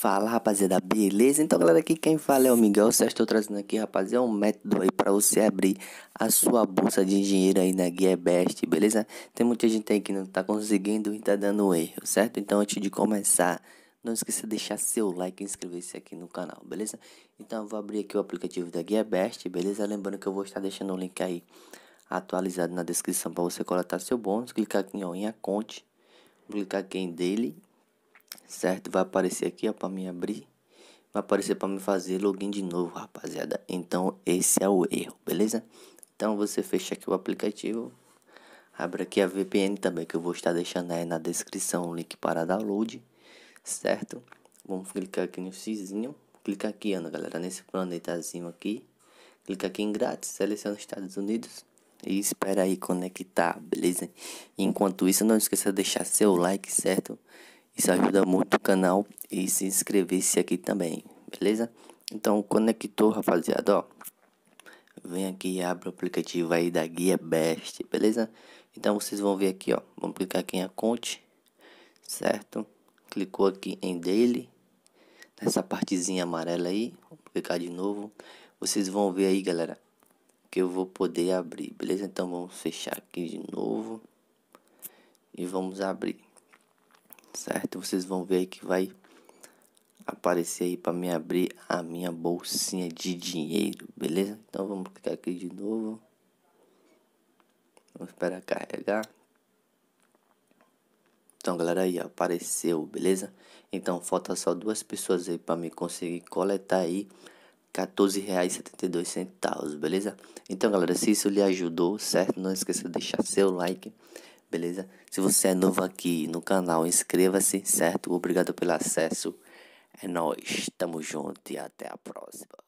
Fala rapaziada, beleza? Então galera, aqui quem fala é o Miguel Sérgio, estou trazendo aqui rapaziada é um método aí para você abrir a sua bolsa de engenheiro aí na Guia Best, beleza? Tem muita gente aí que não tá conseguindo e tá dando erro, certo? Então antes de começar, não esqueça de deixar seu like e inscrever-se aqui no canal, beleza? Então eu vou abrir aqui o aplicativo da Guia Best, beleza? Lembrando que eu vou estar deixando o link aí atualizado na descrição para você coletar seu bônus, clicar aqui ó, em a conte, clicar aqui em dele certo? Vai aparecer aqui, ó, para me abrir. Vai aparecer para me fazer login de novo, rapaziada. Então, esse é o erro, beleza? Então, você fecha aqui o aplicativo. Abre aqui a VPN também, que eu vou estar deixando aí na descrição o link para download, certo? Vamos clicar aqui no xizinho. Clica aqui, Ana, galera, nesse planetazinho aqui. Clica aqui em grátis, seleciona Estados Unidos e espera aí conectar, beleza? Enquanto isso, não esqueça de deixar seu like, certo? Isso ajuda muito o canal e se inscrever-se aqui também, beleza? Então, conectou, rapaziada, ó. Vem aqui e abre o aplicativo aí da Guia Best, beleza? Então, vocês vão ver aqui, ó. Vamos clicar aqui em Account, certo? Clicou aqui em Daily, nessa partezinha amarela aí. Vou clicar de novo. Vocês vão ver aí, galera, que eu vou poder abrir, beleza? Então, vamos fechar aqui de novo e vamos abrir certo? Vocês vão ver que vai aparecer aí para me abrir a minha bolsinha de dinheiro, beleza? Então vamos clicar aqui de novo. Vamos esperar carregar. Então, galera, aí apareceu, beleza? Então, falta só duas pessoas aí para me conseguir coletar aí R$14,72, beleza? Então, galera, se isso lhe ajudou, certo? Não esqueça de deixar seu like beleza? Se você é novo aqui no canal, inscreva-se, certo? Obrigado pelo acesso. É nóis, tamo junto e até a próxima.